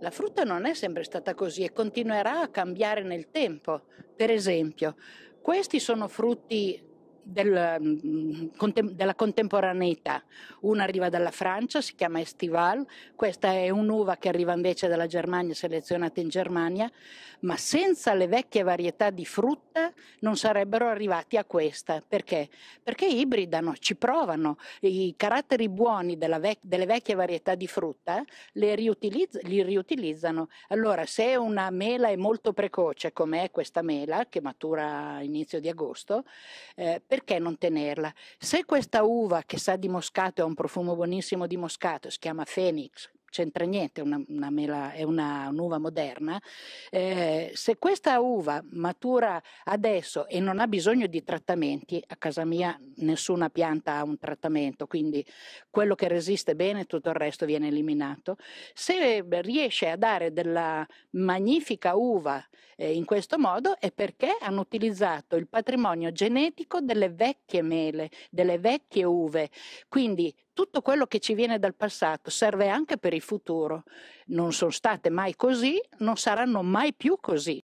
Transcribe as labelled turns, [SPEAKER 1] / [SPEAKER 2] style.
[SPEAKER 1] La frutta non è sempre stata così e continuerà a cambiare nel tempo. Per esempio, questi sono frutti del, mm, contem- della contemporaneità. Una arriva dalla Francia, si chiama Estival, questa è un'uva che arriva invece dalla Germania, selezionata in Germania, ma senza le vecchie varietà di frutta non sarebbero arrivati a questa. Perché? Perché ibridano, ci provano. I caratteri buoni vec- delle vecchie varietà di frutta riutilizz- li riutilizzano. Allora, se una mela è molto precoce, come è questa mela, che matura a inizio di agosto, eh, perché non tenerla? Se questa uva che sa di moscato ha un profumo buonissimo di moscato, si chiama Fenix, c'entra niente, una, una mela, è una, un'uva moderna, eh, se questa uva matura adesso e non ha bisogno di trattamenti, a casa mia nessuna pianta ha un trattamento, quindi quello che resiste bene tutto il resto viene eliminato, se riesce a dare della magnifica uva eh, in questo modo è perché hanno utilizzato il patrimonio genetico delle vecchie mele, delle vecchie uve, quindi tutto quello che ci viene dal passato serve anche per il futuro. Non sono state mai così, non saranno mai più così.